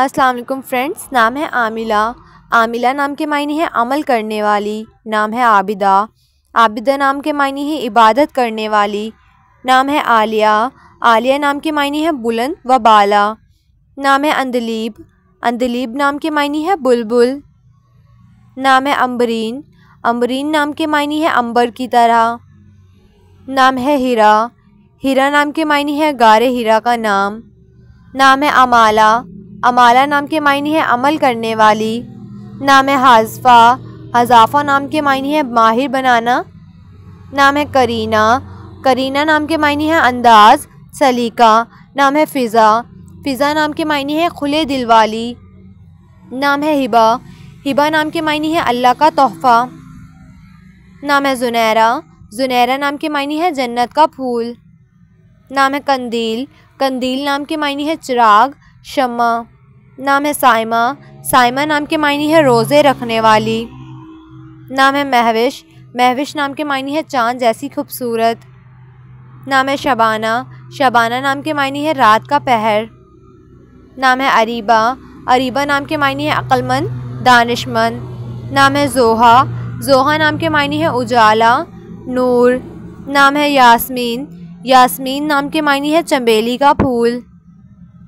अस्सलाम वालेकुम फ्रेंड्स नाम है आमिला आमिला नाम के मायने हैं अमल करने वाली नाम है आबिदा आबिदा नाम के मायने हैं इबादत करने वाली नाम है आलिया आलिया नाम के मायने हैं बुलंद व बाला नाम है अंदलीब अंदलीब नाम के मायने है बुलबुल नाम है अम्बरीन अम्बरीन नाम के मायने है अंबर की तरह नाम है हीरा हीरा नाम के मायने है गारे हीरा का नाम नाम है अमाला अमाला नाम के मायने हैं अमल करने वाली नाम है हाजफा हजाफा नाम के मायने हैं माहिर बनाना नाम है करीना करीना नाम के मायने हैं अंदाज सलीका नाम है फ़िज़ा फ़िज़ा नाम के मायने हैं खुले दिल वाली नाम है हिबा हिबा नाम के मायने हैं अल्लाह का तोहफ़ा नाम है जुनैरा जुनैरा नाम के मायने हैं जन्नत का फूल नाम है कंदील कंदील नाम के मायने हैं चिराग शमा नाम है साइमा साइमा नाम के मायने है रोज़े रखने वाली नाम है महविश महविश नाम के मायने है चांद जैसी खूबसूरत नाम है शबाना शबाना नाम के मायने है रात का पहर नाम है अरीबा अरीबा नाम के मायने है अक्लमंद दानिशमंद नाम है जोहा जोहा नाम के मायने है उजाला नूर नाम है यास्मीन यास्मीन नाम के मायने है चमेली का फूल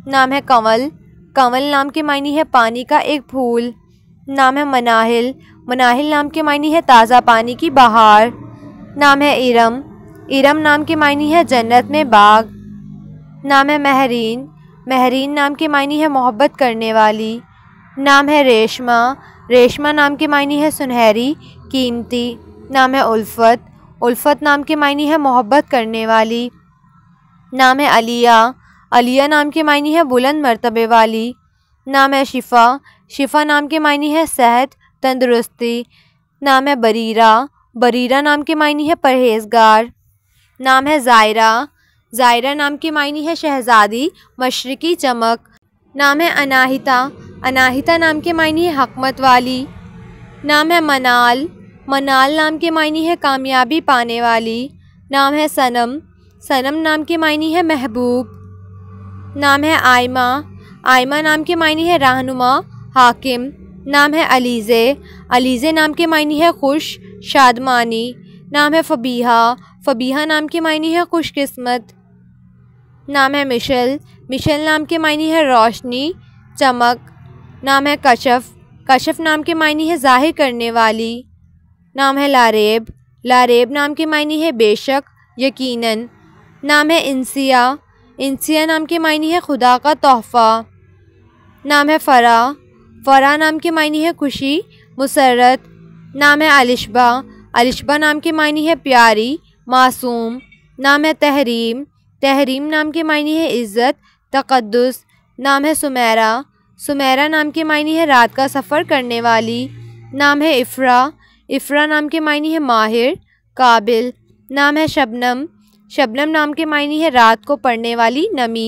नाम है कंवल कंवल नाम के मायने है पानी का एक फूल नाम है मनाहिल मनाहिल नाम के मायने है ताज़ा पानी की बहार नाम है इरम इरम नाम के मायने है जन्नत में बाग नाम है महरीन महरीन नाम के मायने है मोहब्बत करने वाली नाम है रेशमा रेशमा नाम के मायने है सुनहरी कीमती नाम है उल्फत उल्फत नाम के मायने है मोहब्बत करने वाली नाम है अलिया अलिया नाम के मायने है बुलंद मरतबे वाली नाम है शिफा शिफा नाम के मायने है सेहत तंदुरुस्ती नाम है बरीरा बरीरा नाम के मायने है परहेजगार नाम है ज़ायरा ज़ायरा नाम के मायने है शहजादी मशरकी चमक नाम है अनाहिता अनाहिता नाम के मायने है हकमत वाली नाम है मनाल मनाल नाम के मायने है कामयाबी पाने वाली नाम है सनम सनम नाम के मायने है महबूब नाम है आयमा आयमा नाम के मायने है रहनुमा हाकिम नाम है अलीज़े अलीज़े नाम के मायने है खुश शादमानी नाम है फ़बीहा फ़बीहा नाम के मायने है खुशकस्मत नाम है मिशल मिशल नाम के मायने है रोशनी चमक नाम है कशफ कशफ नाम के मायने है ज़ाहिर करने वाली नाम है लारेब लारेब नाम के मायने है बेशक यकीनन नाम है इंसिया इंसिया नाम के मायने है खुदा का तोहफ़ा नाम है फ़रा फ़रा नाम के मायने है खुशी मुसरत नाम है अलिशबा अलिशबा नाम के मायने है प्यारी मासूम नाम है तहरीम तहरीम नाम के मायने है इज़्ज़त तकदस नाम है सुमेरा सुमेरा नाम के मायने है रात का सफ़र करने वाली नाम है इफ़रा इफ़रा नाम के मायने है माहिर काबिल नाम है शबनम शबनम नाम के मायने है रात को पड़ने वाली नमी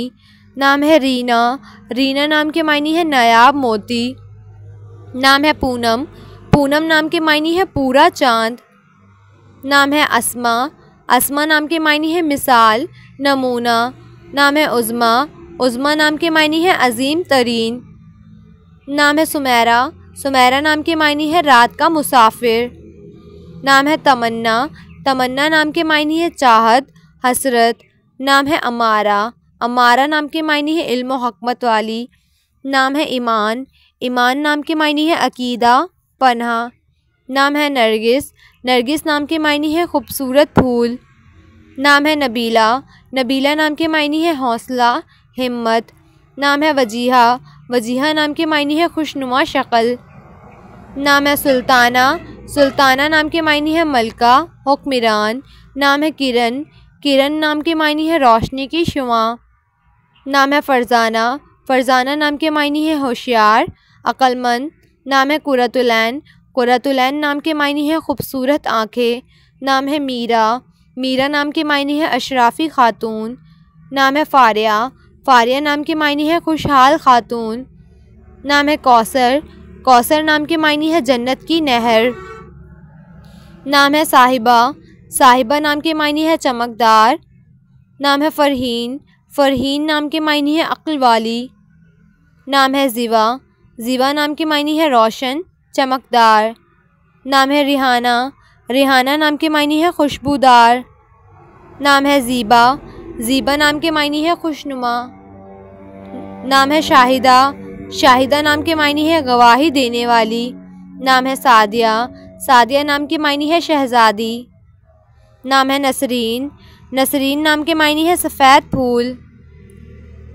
नाम है रीना रीना नाम के मायने है नायाब मोती नाम है पूनम पूनम नाम के मायने है पूरा चांद नाम है असमा असमा नाम के मायने है मिसाल नमूना नाम है उज़मा उज़मा नाम के मायने है अजीम तरीन नाम है सुमेरा सुमेरा नाम के मायने है रात का मुसाफिर नाम है तमन्ना तमन्ना नाम के मायने है चाहत हसरत नाम है अमारा अमारा नाम के मायने है इल्म हकमत वाली नाम है ईमान ईमान नाम के मायने है अकीदा पन्हा नाम है नरगिस नरगिस नाम के मायने है खूबसूरत फूल नाम है नबीला नबीला नाम के मायने है हौसला हिम्मत नाम है वजीहा वजीहा नाम के मायने है खुशनुमा शक्ल नाम है सुल्ताना सुल्ताना नाम के मायने है मलका हुक्मरान नाम है किरण किरण नाम के मायने है रोशनी की शुआ नाम है फ़रजाना फ़रजाना नाम के मायने है होशियार अक्लमंद नाम है कुरतुलैन कुरतुलैन नाम के मायने है ख़ूबसूरत आँखें नाम है मीरा मीरा नाम के मायने है अशराफ़ी ख़ातून नाम है फ़ारिया फ़ारिया नाम के मायने है खुशहाल ख़ातून नाम है कौसर कौसर नाम के मायने है जन्नत की नहर नाम है साहिबा साहिबा नाम के मायने है चमकदार नाम है फ़रहीन फ़रहीन नाम के मायने है अक्ल वाली नाम है ज़िवा ज़िवा नाम के मायने है रोशन चमकदार नाम है रिहाना रिहाना नाम के मायने है खुशबूदार नाम है ज़ीबा ज़ीबा नाम के मायने है खुशनुमा नाम है शाहिदा शाहिदा नाम के मायने है गवाही देने वाली नाम है सादिया सादिया नाम के मायने है शहज़ादी नाम है नसरीन नसरीन नाम के मायने है सफ़ेद फूल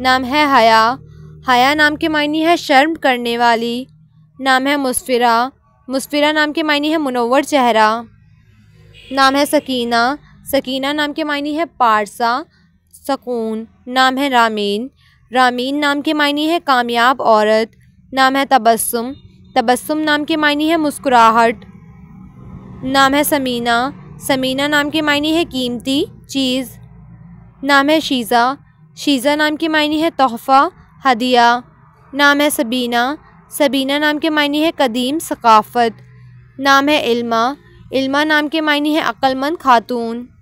नाम है हया हया नाम के मायने है शर्म करने वाली नाम है मुस्फिरा मुस्फिरा नाम के मायने है मुनवर चेहरा नाम है सकीना सकीना नाम के मायने है पारसा सकून नाम है रामीन रामीन नाम के मायने है कामयाब औरत नाम है तबस्सुम तबस्सुम नाम के मायने है मुस्कुराहट नाम है समीना समीना नाम के मायने है कीमती चीज़ नाम है शीज़ा शीज़ा नाम के मायने है तोहफ़ा हदिया नाम है सबीना सबीना नाम के मायने है कदीम सकाफ़त नाम है इल्मा इल्मा नाम के मायने है अक्लमंद खातून